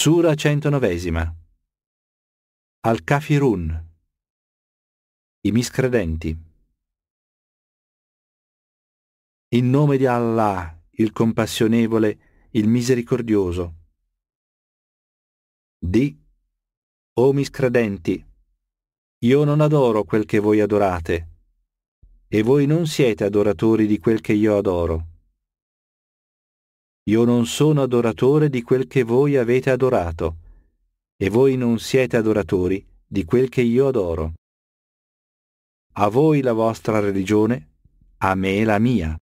Sura 109. Al-Kafirun. I miscredenti. In nome di Allah, il compassionevole, il misericordioso. Di, o miscredenti, io non adoro quel che voi adorate, e voi non siete adoratori di quel che io adoro. Io non sono adoratore di quel che voi avete adorato, e voi non siete adoratori di quel che io adoro. A voi la vostra religione, a me la mia.